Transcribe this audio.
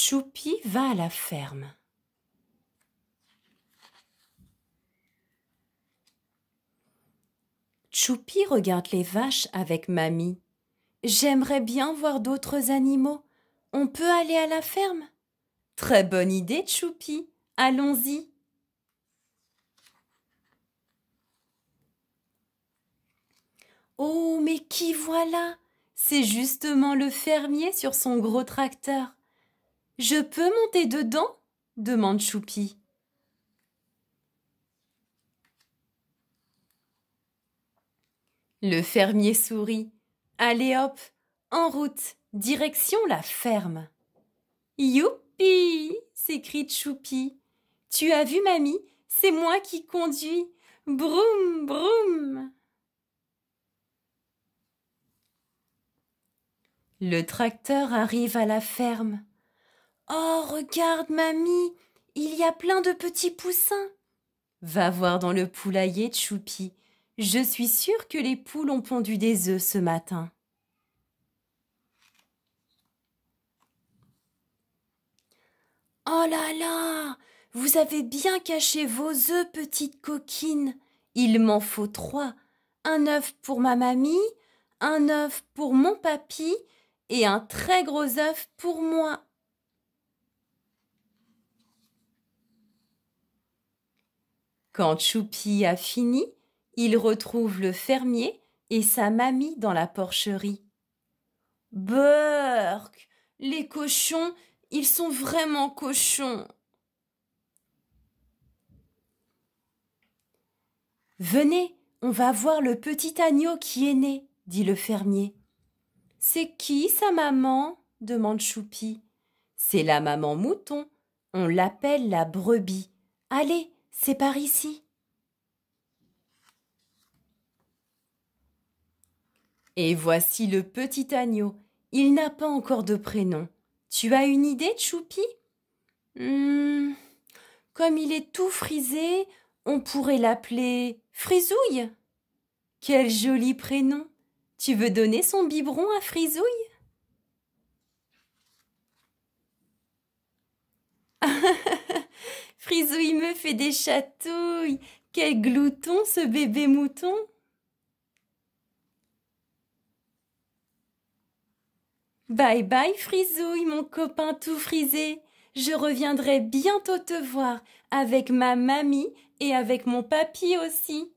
Choupi va à la ferme. Choupi regarde les vaches avec Mamie. J'aimerais bien voir d'autres animaux. On peut aller à la ferme Très bonne idée, Choupi. Allons-y. Oh, mais qui voilà C'est justement le fermier sur son gros tracteur. Je peux monter dedans demande Choupi. Le fermier sourit. Allez hop, en route, direction la ferme. Youpi s'écrie Choupi. Tu as vu, mamie, c'est moi qui conduis. Broum, broum. Le tracteur arrive à la ferme. Oh, regarde, mamie, il y a plein de petits poussins. Va voir dans le poulailler, Choupi. Je suis sûre que les poules ont pondu des œufs ce matin. Oh là là Vous avez bien caché vos œufs, petite coquine. Il m'en faut trois. Un œuf pour ma mamie, un œuf pour mon papy et un très gros œuf pour moi. Quand Choupi a fini, il retrouve le fermier et sa mamie dans la porcherie. Beurk Les cochons, ils sont vraiment cochons Venez, on va voir le petit agneau qui est né, dit le fermier. C'est qui sa maman demande Choupi. C'est la maman mouton. On l'appelle la brebis. Allez, c'est par ici. Et voici le petit agneau. Il n'a pas encore de prénom. Tu as une idée, Choupi hmm, Comme il est tout frisé, on pourrait l'appeler Frisouille. Quel joli prénom. Tu veux donner son biberon à Frisouille Frisouille me fait des chatouilles. Quel glouton ce bébé mouton. Bye bye Frisouille, mon copain tout frisé. Je reviendrai bientôt te voir avec ma mamie et avec mon papy aussi.